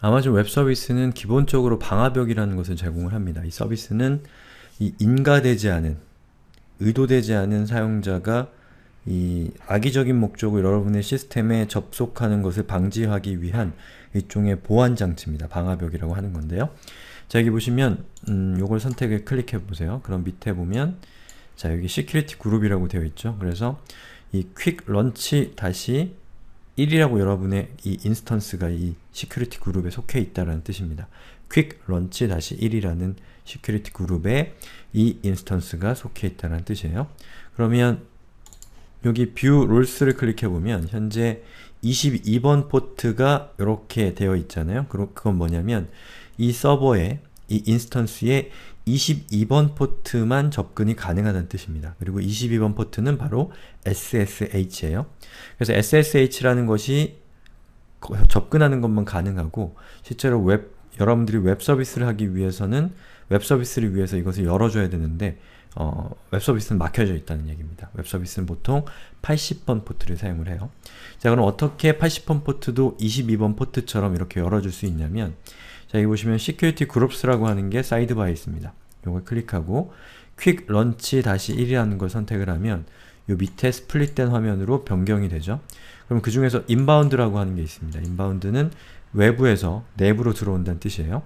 아마존 웹 서비스는 기본적으로 방화벽이라는 것을 제공을 합니다. 이 서비스는 이 인가되지 않은, 의도되지 않은 사용자가 이 악의적인 목적으로 여러분의 시스템에 접속하는 것을 방지하기 위한 일종의 보안 장치입니다. 방화벽이라고 하는 건데요. 자 여기 보시면 음, 요걸 선택을 클릭해 보세요. 그럼 밑에 보면 자 여기 시큐리티 그룹이라고 되어 있죠. 그래서 이 퀵 런치 다시 1이라고 여러분의 이 인스턴스가 이 시큐리티 그룹에 속해 있다는 뜻입니다. quick launch 다시 1이라는 시큐리티 그룹에 이 인스턴스가 속해 있다는 뜻이에요. 그러면 여기 뷰 롤스를 클릭해보면 현재 22번 포트가 이렇게 되어 있잖아요. 그럼 그건 뭐냐면 이 서버에 이 인스턴스에 22번 포트만 접근이 가능하다는 뜻입니다. 그리고 22번 포트는 바로 SSH예요. 그래서 SSH라는 것이 접근하는 것만 가능하고 실제로 웹 여러분들이 웹 서비스를 하기 위해서는 웹 서비스를 위해서 이것을 열어줘야 되는데 어, 웹 서비스는 막혀져 있다는 얘기입니다. 웹 서비스는 보통 80번 포트를 사용을 해요. 자 그럼 어떻게 80번 포트도 22번 포트처럼 이렇게 열어줄 수 있냐면 자, 여기 보시면 security groups라고 하는 게 사이드바에 있습니다. 요걸 클릭하고 quick launch 1이라는 걸 선택을 하면 요 밑에 스플릿된 화면으로 변경이 되죠. 그럼 그 중에서 인바운드라고 하는 게 있습니다. 인바운드는 외부에서 내부로 들어온다는 뜻이에요.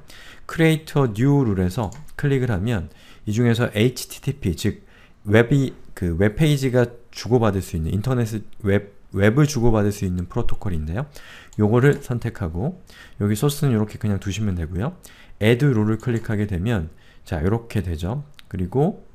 create a new 룰에서 클릭을 하면 이 중에서 http 즉 웹이 그 웹페이지가 주고받을 수 있는 인터넷 웹 웹을 주고받을 수 있는 프로토콜인데요. 요거를 선택하고 여기 소스는 이렇게 그냥 두시면 되고요. add 룰을 클릭하게 되면 자, 이렇게 되죠. 그리고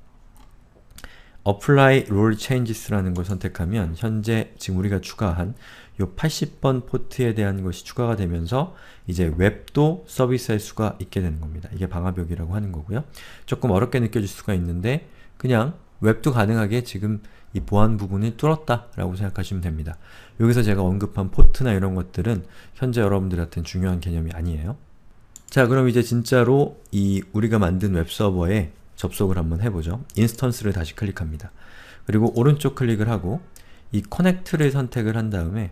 apply rule changes라는 걸 선택하면 현재 지금 우리가 추가한 요 80번 포트에 대한 것이 추가가 되면서 이제 웹도 서비스할 수가 있게 되는 겁니다. 이게 방화벽이라고 하는 거고요. 조금 어렵게 느껴질 수가 있는데 그냥 웹도 가능하게 지금 이 보안 부분이 뚫었다라고 생각하시면 됩니다. 여기서 제가 언급한 포트나 이런 것들은 현재 여러분들한테는 중요한 개념이 아니에요. 자 그럼 이제 진짜로 이 우리가 만든 웹서버에 접속을 한번 해보죠. 인스턴스를 다시 클릭합니다. 그리고 오른쪽 클릭을 하고 이 커넥트를 선택을 한 다음에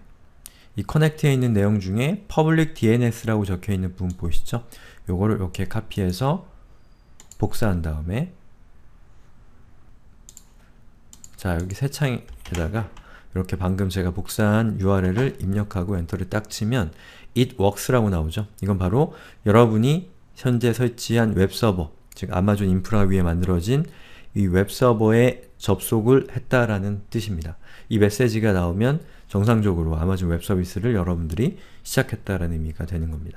이 커넥트에 있는 내용 중에 public DNS라고 적혀있는 부분 보시죠? 이 요거를 이렇게 카피해서 복사한 다음에 자 여기 새 창에다가 이렇게 방금 제가 복사한 URL을 입력하고 엔터를 딱 치면 it works라고 나오죠. 이건 바로 여러분이 현재 설치한 웹서버, 즉 아마존 인프라 위에 만들어진 이 웹서버에 접속을 했다라는 뜻입니다. 이 메시지가 나오면 정상적으로 아마존 웹서비스를 여러분들이 시작했다라는 의미가 되는 겁니다.